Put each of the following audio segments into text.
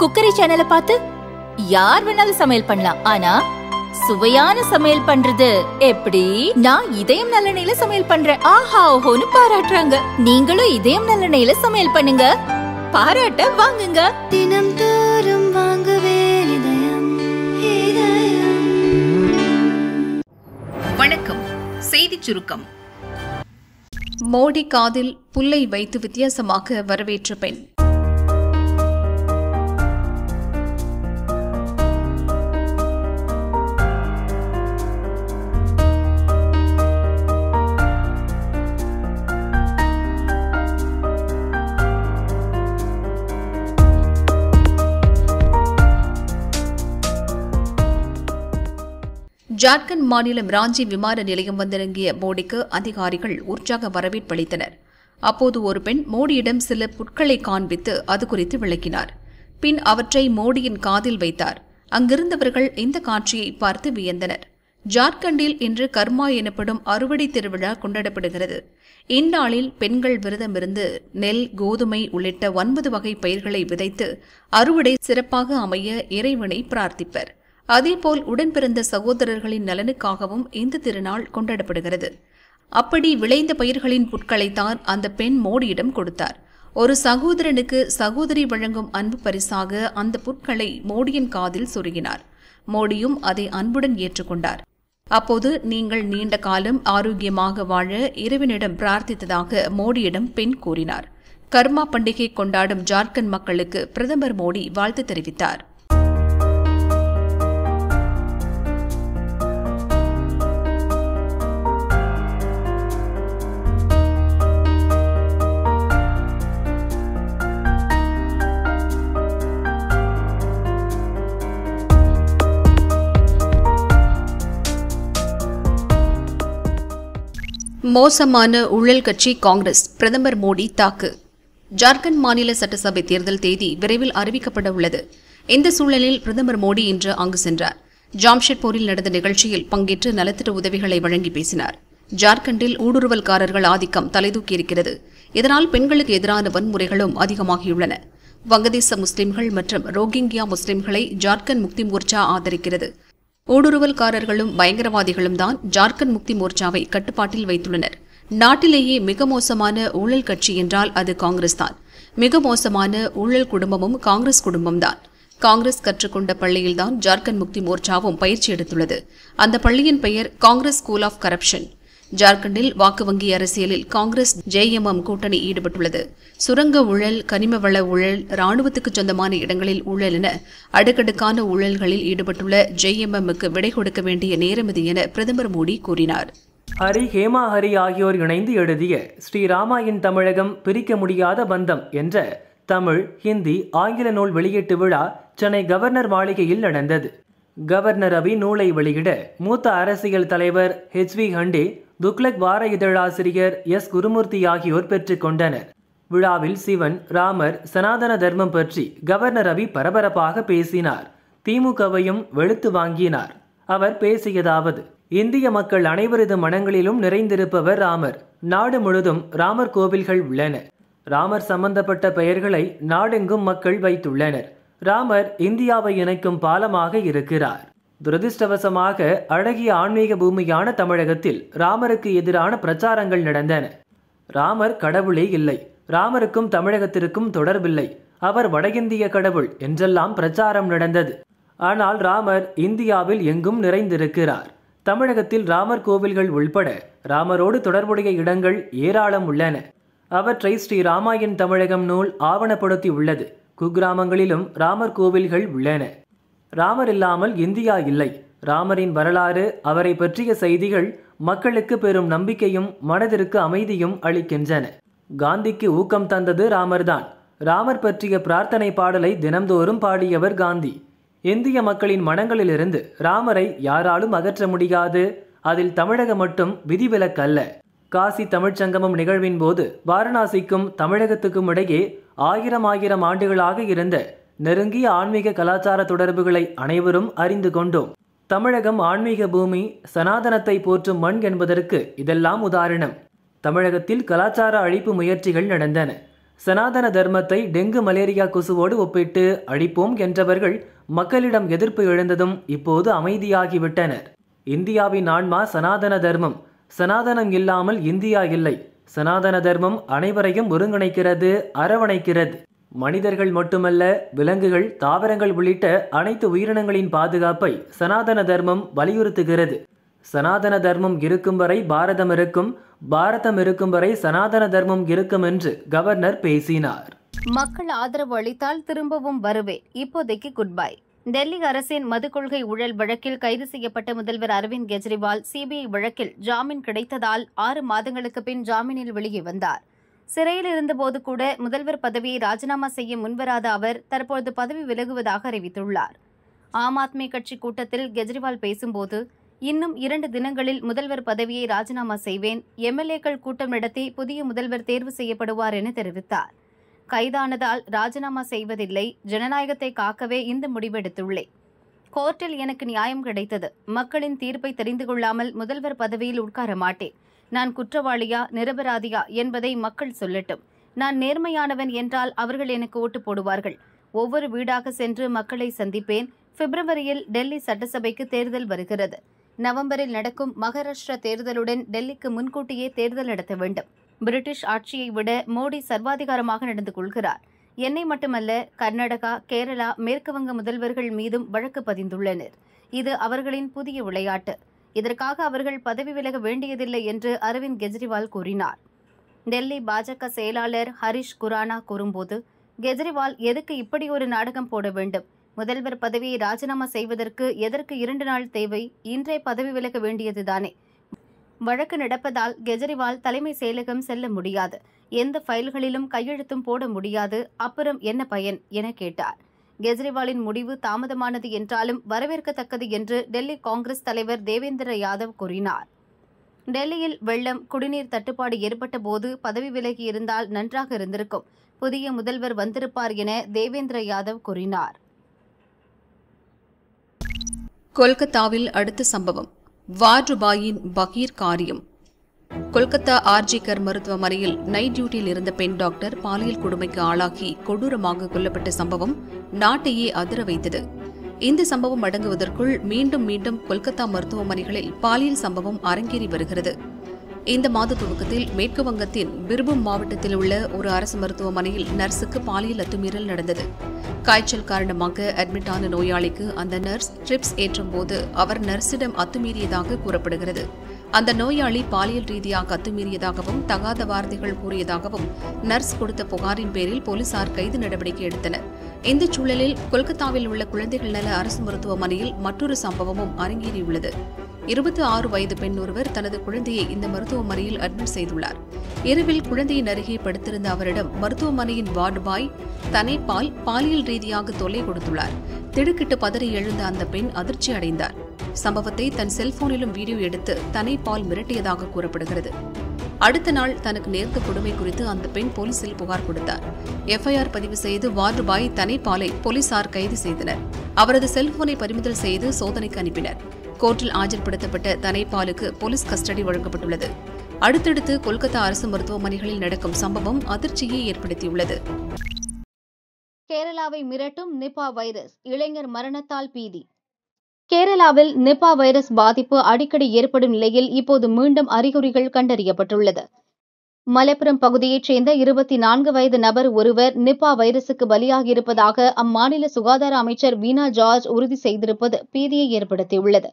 cookery சேனலை பார்த்து யார் வேணாலும் சமையல் பண்ணலாம் ஆனா சுவையான சமையல் பண்றது எப்படி நான் இதயம் நல்லெண்ணெயில சமையல் பண்றேன் ஆஹா ஓஹோன்னு பாராட்டுறாங்க நீங்களும் இதயம் நல்லெண்ணெயில சமையல் பண்ணுங்க பாராட்ட வாங்குங்க தினம் தோறும் வணக்கம் செய்தி சுருக்கம் மோடி காதில் புல்லை வைத்து வித்தியாசமாக வரவேற்ற பெண் ஜார்க்கண்ட் மாநிலம் ராஞ்சி விமான நிலையம் வந்திறங்கிய மோடிக்கு அதிகாரிகள் உற்சாக வரவேற்பளித்தனர் அப்போது ஒரு பெண் மோடியிடம் சில புட்களை காண்பித்து அது குறித்து விளக்கினார் பின் அவற்றை மோடியின் காதில் வைத்தார் அங்கிருந்தவர்கள் இந்த காட்சியை பார்த்து வியந்தனர் ஜார்க்கண்டில் இன்று கர்மா எனப்படும் அறுவடை திருவிழா கொண்டாடப்படுகிறது இந்நாளில் பெண்கள் விரதமிருந்து நெல் கோதுமை உள்ளிட்ட ஒன்பது வகை பயிர்களை விதைத்து அறுவடை சிறப்பாக அமைய இறைவனை பிரார்த்திப்பர் அதேபோல் உடன்பிறந்த சகோதரர்களின் நலனுக்காகவும் இந்த திருநாள் கொண்டாடப்படுகிறது அப்படி விளைந்த பயிர்களின் புட்களைத்தான் அந்த பெண் மோடியிடம் கொடுத்தார் ஒரு சகோதரனுக்கு சகோதரி வழங்கும் அன்பு பரிசாக அந்த புட்களை மோடியின் காதில் சொருகினார் மோடியும் அதை அன்புடன் ஏற்றுக்கொண்டார் அப்போது நீங்கள் நீண்ட காலம் ஆரோக்கியமாக வாழ இறைவனிடம் பிரார்த்தித்ததாக மோடியிடம் பெண் கூறினார் கர்மா பண்டிகை கொண்டாடும் ஜார்க்கண்ட் மக்களுக்கு பிரதமர் மோடி வாழ்த்து தெரிவித்தார் மோசமான ஊழல் கட்சி காங்கிரஸ் பிரதமர் மோடி தாக்கு ஜார்க்கண்ட் மாநில சட்டசபை தேர்தல் தேதி விரைவில் அறிவிக்கப்பட உள்ளது இந்த சூழலில் பிரதமர் மோடி இன்று அங்கு சென்றார் ஜாம்ஷெட்பூரில் நடந்த நிகழ்ச்சியில் பங்கேற்று நலத்திட்ட உதவிகளை வழங்கி பேசினார் ஜார்க்கண்டில் ஊடுருவல்காரர்கள் ஆதிக்கம் தலைதூக்கியிருக்கிறது இதனால் பெண்களுக்கு எதிரான வன்முறைகளும் அதிகமாகியுள்ளன வங்கதேச முஸ்லிம்கள் மற்றும் ரோஹிங்கியா முஸ்லிம்களை ஜார்க்கண்ட் முக்தி மோர்ச்சா ஆதரிக்கிறது ஊடுருவல்காரர்களும் பயங்கரவாதிகளும் தான் ஜார்க்கண்ட் முக்தி மோர்ச்சாவை கட்டுப்பாட்டில் வைத்துள்ளனர் நாட்டிலேயே மிக மோசமான ஊழல் கட்சி என்றால் அது காங்கிரஸ் தான் மிக மோசமான ஊழல் குடும்பமும் காங்கிரஸ் குடும்பம்தான் காங்கிரஸ் கற்றுக்கொண்ட பள்ளியில்தான் ஜார்க்கண்ட் முக்தி மோர்ச்சாவும் பயிற்சி எடுத்துள்ளது அந்த பள்ளியின் பெயர் காங்கிரஸ் ஸ்கூல் ஆஃப் கரப்ஷன் ஜார்க்கண்டில் வாக்கு வங்கி அரசியலில் காங்கிரஸ் ஜேஎம்எம் கூட்டணி ஈடுபட்டுள்ளது சுரங்க ஊழல் கனிம வள ஊழல் ராணுவத்துக்கு சொந்தமான இடங்களில் ஊழல் என அடுக்கடுக்கான ஊழல்களில் ஈடுபட்டுள்ள ஜேஎம்எம்முக்கு விடை கொடுக்க வேண்டிய நேரம் இது என பிரதமர் மோடி கூறினார் ஹரி ஹேமா ஹரி ஆகியோர் இணைந்து எழுதிய ஸ்ரீராமாயின் தமிழகம் பிரிக்க முடியாத பந்தம் என்ற தமிழ் ஹிந்தி ஆங்கில நூல் வெளியீட்டு விழா சென்னை கவர்னர் மாளிகையில் நடந்தது கவர்னர் ரவி நூலை வெளியிட மூத்த அரசியல் தலைவர் ஹெச் வி ஹண்டே துக்லக் வார இதழாசிரியர் எஸ் குருமூர்த்தி ஆகியோர் பெற்றுக்கொண்டனர் விழாவில் சிவன் ராமர் சனாதன தர்மம் பற்றி கவர்னர் ரவி பரபரப்பாக பேசினார் திமுகவையும் வெளுத்து வாங்கினார் அவர் பேசியதாவது இந்திய மக்கள் அனைவரது மனங்களிலும் நிறைந்திருப்பவர் ராமர் நாடு முழுதும் ராமர் கோவில்கள் உள்ளன ராமர் சம்பந்தப்பட்ட பெயர்களை நாடெங்கும் மக்கள் வைத்துள்ளனர் ராமர் இந்தியாவை இணைக்கும் பாலமாக இருக்கிறார் துரதிருஷ்டவசமாக அழகிய ஆன்மீக பூமியான தமிழகத்தில் ராமருக்கு எதிரான பிரச்சாரங்கள் நடந்தன ராமர் கடவுளே இல்லை ராமருக்கும் தமிழகத்திற்கும் தொடர்பில்லை அவர் வடகிந்திய கடவுள் என்றெல்லாம் பிரச்சாரம் நடந்தது ஆனால் ராமர் இந்தியாவில் எங்கும் நிறைந்திருக்கிறார் தமிழகத்தில் ராமர் கோவில்கள் உள்பட ராமரோடு தொடர்புடைய இடங்கள் ஏராளம் உள்ளன அவற்றை ஸ்ரீ ராமாயண் தமிழகம் நூல் ஆவணப்படுத்தி உள்ளது குக்கிராமங்களிலும் ராமர் கோவில்கள் உள்ளன ராமர் இல்லாமல் இந்தியா இல்லை ராமரின் வரலாறு அவரை பற்றிய செய்திகள் மக்களுக்கு பெரும் நம்பிக்கையும் மனதிற்கு அமைதியும் அளிக்கின்றன காந்திக்கு ஊக்கம் தந்தது ராமர்தான் ராமர் பற்றிய பிரார்த்தனை பாடலை தினம்தோறும் பாடியவர் காந்தி இந்திய மக்களின் மனங்களிலிருந்து ராமரை யாராலும் அகற்ற முடியாது அதில் தமிழகம் மட்டும் விதிவிலக்கல்ல காசி தமிழ்ச்சங்கமம் நிகழ்வின் போது வாரணாசிக்கும் தமிழகத்துக்கும் இடையே ஆயிரம் ஆயிரம் ஆண்டுகளாக இருந்த நெருங்கிய ஆன்மீக கலாச்சார தொடர்புகளை அனைவரும் அறிந்து கொண்டோம் தமிழகம் ஆன்மீக பூமி சனாதனத்தை போற்றும் மண் என்பதற்கு இதெல்லாம் உதாரணம் தமிழகத்தில் கலாச்சார அழிப்பு முயற்சிகள் நடந்தன சனாதன தர்மத்தை டெங்கு மலேரியா கொசுவோடு ஒப்பிட்டு அழிப்போம் என்றவர்கள் மக்களிடம் எதிர்ப்பு எழுந்ததும் இப்போது அமைதியாகிவிட்டனர் இந்தியாவின் ஆன்மா சனாதன தர்மம் சனாதனம் இல்லாமல் இந்தியா இல்லை சனாதன தர்மம் அனைவரையும் ஒருங்கிணைக்கிறது அரவணைக்கிறது மனிதர்கள் மட்டுமல்ல விலங்குகள் தாவரங்கள் உள்ளிட்ட அனைத்து உயிரினங்களின் பாதுகாப்பை சனாதன தர்மம் வலியுறுத்துகிறது சனாதன தர்மம் இருக்கும் வரை பாரதம் இருக்கும் பாரதம் இருக்கும் வரை சனாதன தர்மம் இருக்கும் என்று கவர்னர் பேசினார் மக்கள் ஆதரவு அளித்தால் திரும்பவும் வருவேன் இப்போதைக்கு குட் பை டெல்லி அரசின் மது கொள்கை ஊழல் வழக்கில் கைது செய்யப்பட்ட முதல்வர் அரவிந்த் கெஜ்ரிவால் சிபிஐ வழக்கில் ஜாமீன் கிடைத்ததால் ஆறு மாதங்களுக்கு பின் ஜாமீனில் வெளியே வந்தார் சிறையில் இருந்தபோது கூட முதல்வர் பதவியை ராஜினாமா செய்ய முன்வராத அவர் தற்போது பதவி விலகுவதாக அறிவித்துள்ளார் ஆம் ஆத்மி கட்சி கூட்டத்தில் கெஜ்ரிவால் பேசும்போது இன்னும் இரண்டு தினங்களில் முதல்வர் பதவியை ராஜினாமா செய்வேன் எம்எல்ஏக்கள் கூட்டம் நடத்தி புதிய முதல்வர் தேர்வு செய்யப்படுவார் என தெரிவித்தார் கைதானதால் ராஜினாமா செய்வதில்லை ஜனநாயகத்தை காக்கவே இந்த முடிவெடுத்துள்ளேன் கோர்ட்டில் எனக்கு நியாயம் கிடைத்தது மக்களின் தீர்ப்பை தெரிந்து கொள்ளாமல் முதல்வர் பதவியில் உட்கார மாட்டேன் நான் குற்றவாளியா நிரபராதியா என்பதை மக்கள் சொல்லட்டும் நான் நேர்மையானவன் என்றால் அவர்கள் எனக்கு ஓட்டு போடுவார்கள் ஒவ்வொரு வீடாக சென்று மக்களை சந்திப்பேன் பிப்ரவரியில் டெல்லி சட்டசபைக்கு தேர்தல் வருகிறது நவம்பரில் நடக்கும் மகாராஷ்டிரா தேர்தலுடன் டெல்லிக்கு முன்கூட்டியே தேர்தல் நடத்த வேண்டும் பிரிட்டிஷ் ஆட்சியை விட மோடி சர்வாதிகாரமாக நடந்து கொள்கிறார் என்னை மட்டுமல்ல கர்நாடகா கேரளா மேற்குவங்க முதல்வர்கள் மீதும் வழக்கு பதிந்துள்ளனர் இது அவர்களின் புதிய விளையாட்டு இதற்காக அவர்கள் பதவி விலக வேண்டியதில்லை என்று அரவிந்த் கெஜ்ரிவால் கூறினார் டெல்லி பாஜக செயலாளர் ஹரிஷ் குரானா கூறும்போது கெஜ்ரிவால் எதுக்கு இப்படி ஒரு நாடகம் போட வேண்டும் முதல்வர் பதவியை ராஜினாமா செய்வதற்கு எதற்கு இரண்டு நாள் தேவை இன்றே பதவி விலக வேண்டியதுதானே வழக்கு நடப்பதால் கெஜ்ரிவால் தலைமை செயலகம் செல்ல முடியாது எந்த ஃபைல்களிலும் கையெழுத்தும் போட முடியாது அப்புறம் என்ன பயன் என கேட்டார் கெஜ்ரிவாலின் முடிவு தாமதமானது என்றாலும் வரவேற்கத்தக்கது என்று டெல்லி காங்கிரஸ் தலைவர் தேவேந்திர யாதவ் கூறினார் டெல்லியில் வெள்ளம் குடிநீர் தட்டுப்பாடு ஏற்பட்ட போது பதவி விலகி இருந்தால் நன்றாக இருந்திருக்கும் புதிய முதல்வர் வந்திருப்பார் என தேவேந்திர யாதவ் கூறினார் கொல்கத்தாவில் அடுத்த சம்பவம் வாஜ்பாயின் பகீர் காரியம் கொல்கத்தா ஆர்ஜிகர் மருத்துவமனையில் நைட் டியூட்டியில் இருந்த பெண் டாக்டர் பாலியல் கொடுமைக்கு ஆளாகி கொடூரமாக கொல்லப்பட்ட சம்பவம் நாட்டையே அதிர வைத்தது இந்த சம்பவம் அடங்குவதற்குள் மீண்டும் மீண்டும் கொல்கத்தா மருத்துவமனைகளில் பாலியல் சம்பவம் அரங்கேறி வருகிறது இந்த மாத துவக்கத்தில் மேற்கு வங்கத்தின் பிர்பும் மாவட்டத்தில் உள்ள ஒரு அரசு மருத்துவமனையில் நர்ஸுக்கு பாலியல் அத்துமீறல் நடந்தது காய்ச்சல் காரணமாக அட்மிட் ஆன நோயாளிக்கு அந்த நர்ஸ் ட்ரிப்ஸ் ஏற்றும் போது அவர் நர்ஸிடம் அத்துமீறியதாக கூறப்படுகிறது அந்த நோயாளி பாலியல் ரீதியாக அத்துமீறியதாகவும் தகாத வார்த்தைகள் கூறியதாகவும் நர்ஸ் கொடுத்த புகாரின் பேரில் போலீசார் கைது நடவடிக்கை எடுத்தனர் இந்த சூழலில் கொல்கத்தாவில் உள்ள குழந்தைகள் நல அரசு மருத்துவமனையில் மற்றொரு சம்பவமும் அரங்கேறியுள்ளது இருபத்தி ஆறு வயது பெண் ஒருவர் தனது குழந்தையை இந்த மருத்துவமனையில் அட்மிட் செய்துள்ளார் இரவில் குழந்தையின் அருகே படுத்திருந்த அவரிடம் மருத்துவமனையின் வார்டு பாய் தனைப்பால் பாலியல் ரீதியாக தொல்லை கொடுத்துள்ளார் திடுக்கிட்டு பதறி எழுந்த அந்த பெண் அதிர்ச்சி அடைந்தார் சம்பவத்தை தன் செல்போனிலும் வீடியோ எடுத்து தன்னை பால் மிரட்டியதாக கூறப்படுகிறது அடுத்த நாள் தனக்கு நேர்ந்த கொடுமை குறித்து அந்த பெண் போலீசில் புகார் கொடுத்தார் எஃப்ஐஆர் பதிவு செய்து வார்டுபாய் தனைப்பாலை போலீசார் கைது செய்தனர் அவரது செல்போனை பறிமுதல் செய்து சோதனைக்கு அனுப்பினர் கோர்ட்டில் ஆஜர்படுத்தப்பட்ட தனைப்பாலுக்கு போலீஸ் கஸ்டடி வழங்கப்பட்டுள்ளது அடுத்தடுத்து கொல்கத்தா அரசு மருத்துவமனைகளில் நடக்கும் சம்பவம் அதிர்ச்சியை ஏற்படுத்தியுள்ளது கேரளாவை மிரட்டும் நிபா வைரஸ் இளைஞர் மரணத்தால் பீதி கேரளாவில் நிபா வைரஸ் பாதிப்பு அடிக்கடி ஏற்படும் நிலையில் இப்போது மீண்டும் அறிகுறிகள் கண்டறியப்பட்டுள்ளது மலப்புரம் பகுதியைச் சேர்ந்த இருபத்தி நான்கு வயது நபர் ஒருவர் நிபா வைரசுக்கு பலியாகியிருப்பதாக அம்மாநில சுகாதார அமைச்சர் வீனா ஜார்ஜ் உறுதி செய்திருப்பது பீதியை ஏற்படுத்தியுள்ளது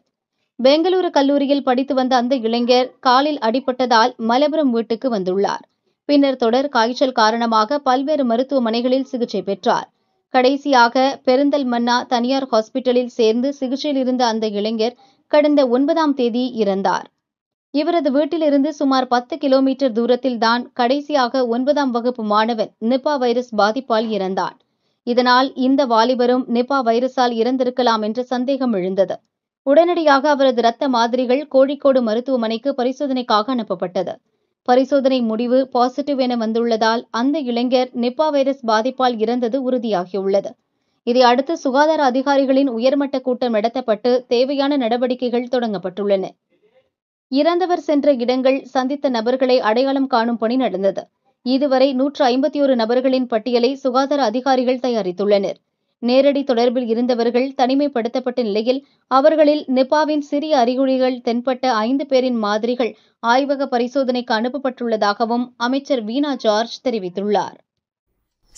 பெங்களூரு கல்லூரியில் படித்து வந்த அந்த இளைஞர் காலில் அடிபட்டதால் மலப்புரம் வீட்டுக்கு வந்துள்ளார் பின்னர் தொடர் காய்ச்சல் காரணமாக பல்வேறு மருத்துவமனைகளில் சிகிச்சை பெற்றார் கடைசியாக பெருந்தல் மன்னா தனியார் ஹாஸ்பிட்டலில் சேர்ந்து சிகிச்சையில் இருந்த அந்த இளைஞர் கடந்த ஒன்பதாம் தேதி இறந்தார் இவரது வீட்டிலிருந்து சுமார் பத்து கிலோமீட்டர் தூரத்தில் தான் கடைசியாக ஒன்பதாம் வகுப்பு மாணவன் நிபா வைரஸ் பாதிப்பால் இறந்தான் இதனால் இந்த வாலிபரும் நிபா வைரஸால் இறந்திருக்கலாம் என்ற சந்தேகம் எழுந்தது உடனடியாக அவரது இரத்த மாதிரிகள் கோழிக்கோடு மருத்துவமனைக்கு பரிசோதனைக்காக அனுப்பப்பட்டது பரிசோதனை முடிவு பாசிட்டிவ் என வந்துள்ளதால் அந்த இளைஞர் நிப்பா வைரஸ் பாதிப்பால் இறந்தது உறுதியாகியுள்ளது இதை அடுத்து சுகாதார அதிகாரிகளின் உயர்மட்ட கூட்டம் நடத்தப்பட்டு தேவையான நடவடிக்கைகள் தொடங்கப்பட்டுள்ளன இறந்தவர் சென்ற இடங்கள் சந்தித்த நபர்களை அடையாளம் காணும் பணி நடந்தது இதுவரை நூற்று ஐம்பத்தி ஒரு நபர்களின் பட்டியலை சுகாதார அதிகாரிகள் தயாரித்துள்ளனர் நேரடி தொடர்பில் இருந்தவர்கள் தனிமைப்படுத்தப்பட்ட நிலையில் அவர்களில் நிபாவின் சிறிய அறிகுறிகள் தென்பட்ட ஐந்து பேரின் மாதிரிகள் ஆய்வக பரிசோதனைக்கு அனுப்பப்பட்டுள்ளதாகவும் அமைச்சர் வீணா ஜார்ஜ் தெரிவித்துள்ளார்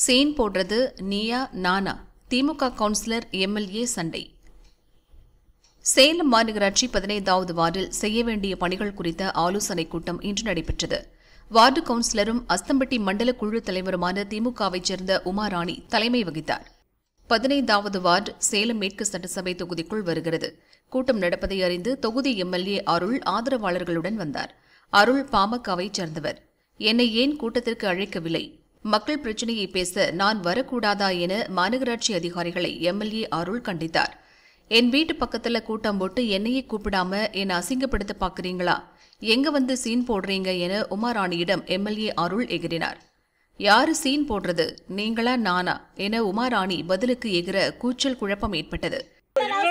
சீன் போடுறது நியா நானா திமுக கவுன்சிலர் எம்எல்ஏ சண்டை சேலம் மாநகராட்சி பதினைந்தாவது வார்டில் செய்ய வேண்டிய பணிகள் குறித்த ஆலோசனைக் கூட்டம் இன்று நடைபெற்றது வார்டு கவுன்சிலரும் அஸ்தம்பட்டி மண்டல குழு தலைவருமான திமுகவைச் சேர்ந்த உமாராணி தலைமை வகித்தாா் பதினைந்தாவது வார்டு சேலம் மேற்கு சட்டசபை தொகுதிக்குள் வருகிறது கூட்டம் நடப்பதை அறிந்து தொகுதி எம்எல்ஏ அருள் ஆதரவாளர்களுடன் வந்தார் அருள் பாமகவை சேர்ந்தவர் என்னை ஏன் கூட்டத்திற்கு அழைக்கவில்லை மக்கள் பிரச்சினையை பேச நான் வரக்கூடாதா என மாநகராட்சி அதிகாரிகளை எம்எல்ஏ அருள் கண்டித்தார் என் வீட்டு பக்கத்துல கூட்டம் போட்டு என்னையே கூப்பிடாம என்னை அசிங்கப்படுத்த பாக்குறீங்களா எங்க வந்து சீன் போடுறீங்க என உமாராணியிடம் எம்எல்ஏ அருள் எகிரினார் யாரு சீன் போடுறது நீங்களா நானா என உமாராணி பதிலுக்கு எகிற கூச்சல் குழப்பம் ஏற்பட்டது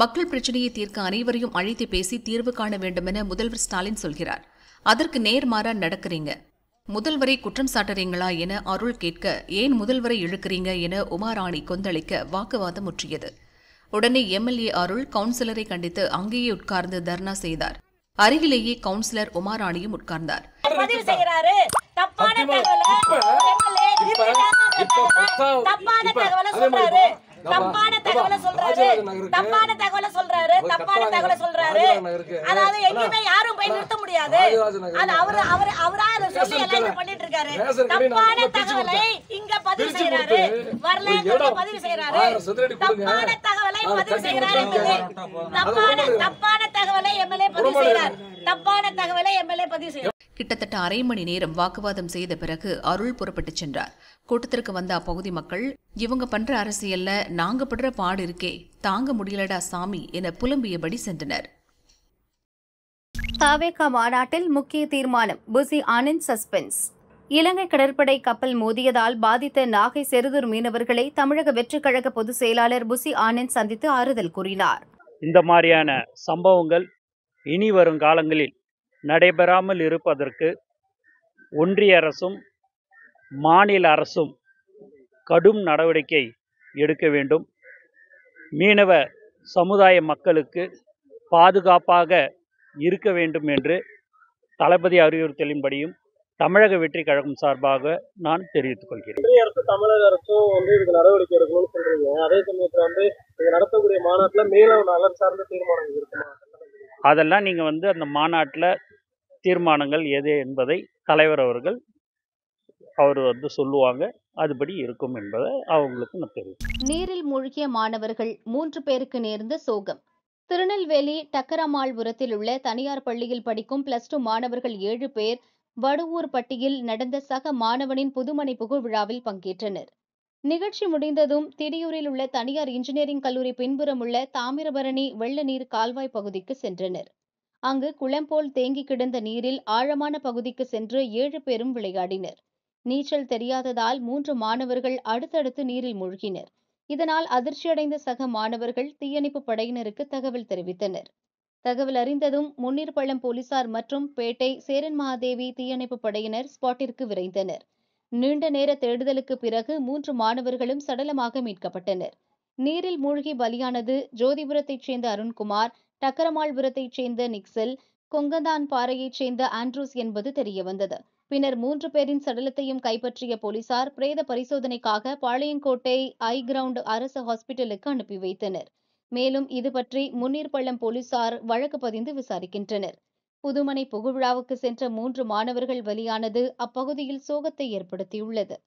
மக்கள் பிரச்சனையை தீர்க்க அனைவரையும் அழைத்து பேசி தீர்வு காண வேண்டுமென முதல்வர் ஸ்டாலின் சொல்கிறார் அதற்கு நேர்மாறா நடக்கிறீங்க முதல்வரை குற்றம் சாட்டுறீங்களா என அருள் கேட்க ஏன் முதல்வரை இழுக்கிறீங்க என உமாராணி கொந்தளிக்க வாக்குவாதம் முற்றியது உடனே எம்எல்ஏ அருள் கவுன்சிலரை கண்டித்து அங்கேயே உட்கார்ந்து தர்ணா செய்தார் அருகிலேயே கவுன்சிலர் உமாராணியும் உட்கார்ந்தார் தப்பான தகவலை தப்பான தகவலை சொல்றாரு தப்பான தகவலை சொல்றாரு தப்பான தகவலை சொல்றாரு அதாவது எங்கேயுமே யாரும் போய் நிறுத்த முடியாது அது அவரு அவர் அவரா அதை சொல்லி எல்லாம் பண்ணிட்டு இருக்காரு தப்பான தகவலை இங்க பதிவு செய்யறாரு வரலாறு பதிவு செய்யறாரு தப்பான தகவலை பதிவு செய்யறாரு தப்பான தப்பான தகவலை எம்எல்ஏ பதிவு செய்யறாரு தப்பான தகவலை எம்எல்ஏ பதிவு செய்யறாரு கிட்டத்தட்ட அரை மணி நேரம் வாக்குவாதம் செய்த பிறகு அருள் புறப்பட்டு சென்றார் கூட்டத்திற்கு வந்த அப்பகுதி மக்கள் இவங்க பண்ற அரசியல்ல நாங்க படுற பாடு இருக்கே தாங்க முடியலடா சாமி என புலம்பியபடி சென்றனர் தாவேகா மாநாட்டில் முக்கிய தீர்மானம் புசி ஆனந்த் சஸ்பென்ஸ் இலங்கை கடற்படை கப்பல் மோதியதால் பாதித்த நாகை செருதூர் மீனவர்களை தமிழக வெற்றிக் கழக பொதுச் செயலாளர் புசி ஆனந்த் சந்தித்து ஆறுதல் கூறினார் இந்த மாதிரியான சம்பவங்கள் இனி வரும் காலங்களில் நடைபெறாமல் இருப்பதற்கு ஒன்றிய அரசும் மாநில அரசும் கடும் நடவடிக்கை எடுக்க வேண்டும் மீனவ சமுதாய மக்களுக்கு பாதுகாப்பாக இருக்க வேண்டும் என்று தளபதி அறிவுறுத்தலின்படியும் தமிழக வெற்றி கழகம் சார்பாக நான் தெரிவித்துக் கொள்கிறேன் அரசு தமிழக அரசும் வந்து இதுக்கு நடவடிக்கை எடுக்கணும்னு சொல்றீங்க அதே சமயத்தில் வந்து இது நடத்தக்கூடிய மாநாட்டில் மேலும் நலன் சார்ந்த தீர்மானம் இருக்குமா அதெல்லாம் நீங்கள் வந்து அந்த மாநாட்டில் தீர்மானங்கள் எது என்பதை தலைவர் அவர்கள் அவர் வந்து சொல்லுவாங்க அதுபடி இருக்கும் என்பதை அவங்களுக்கு நான் தெரியும் நீரில் மூழ்கிய மாணவர்கள் மூன்று பேருக்கு நேர்ந்த சோகம் திருநெல்வேலி டக்கரமாள்புரத்தில் உள்ள தனியார் பள்ளியில் படிக்கும் பிளஸ் டூ மாணவர்கள் ஏழு பேர் வடுவூர் பட்டியில் நடந்த சக மாணவனின் புதுமனை புகழ் விழாவில் பங்கேற்றனர் நிகழ்ச்சி முடிந்ததும் திடியூரில் உள்ள தனியார் இன்ஜினியரிங் கல்லூரி பின்புறம் உள்ள தாமிரபரணி வெள்ள நீர் கால்வாய் பகுதிக்கு சென்றனர் அங்கு குளம் போல் தேங்கி கிடந்த நீரில் ஆழமான பகுதிக்கு சென்று ஏழு பேரும் விளையாடினர் நீச்சல் தெரியாததால் மூன்று மாணவர்கள் அடுத்தடுத்து நீரில் மூழ்கினர் இதனால் அதிர்ச்சியடைந்த சக மாணவர்கள் தீயணைப்பு படையினருக்கு தகவல் தெரிவித்தனர் தகவல் அறிந்ததும் முன்னீர்பள்ளம் போலீசார் மற்றும் பேட்டை சேரன் மகாதேவி தீயணைப்பு படையினர் ஸ்பாட்டிற்கு விரைந்தனர் நீண்ட நேர தேடுதலுக்கு பிறகு மூன்று மாணவர்களும் சடலமாக மீட்கப்பட்டனர் நீரில் மூழ்கி பலியானது ஜோதிபுரத்தைச் சேர்ந்த அருண்குமார் டக்கரமாள்புரத்தைச் சேர்ந்த நிக்சல் கொங்கதான் பாறையைச் சேர்ந்த ஆண்ட்ரூஸ் என்பது தெரியவந்தது பின்னர் மூன்று பேரின் சடலத்தையும் கைப்பற்றிய போலீசார் பிரேத பரிசோதனைக்காக பாளையங்கோட்டை ஐ கிரவுண்ட் அரசு ஹாஸ்பிட்டலுக்கு அனுப்பி வைத்தனர் மேலும் இது பற்றி முன்னீர்பள்ளம் போலீசார் வழக்கு பதிந்து விசாரிக்கின்றனர் புதுமனை புகுவிழாவுக்கு சென்ற மூன்று மாணவர்கள் வெளியானது அப்பகுதியில் சோகத்தை ஏற்படுத்தியுள்ளது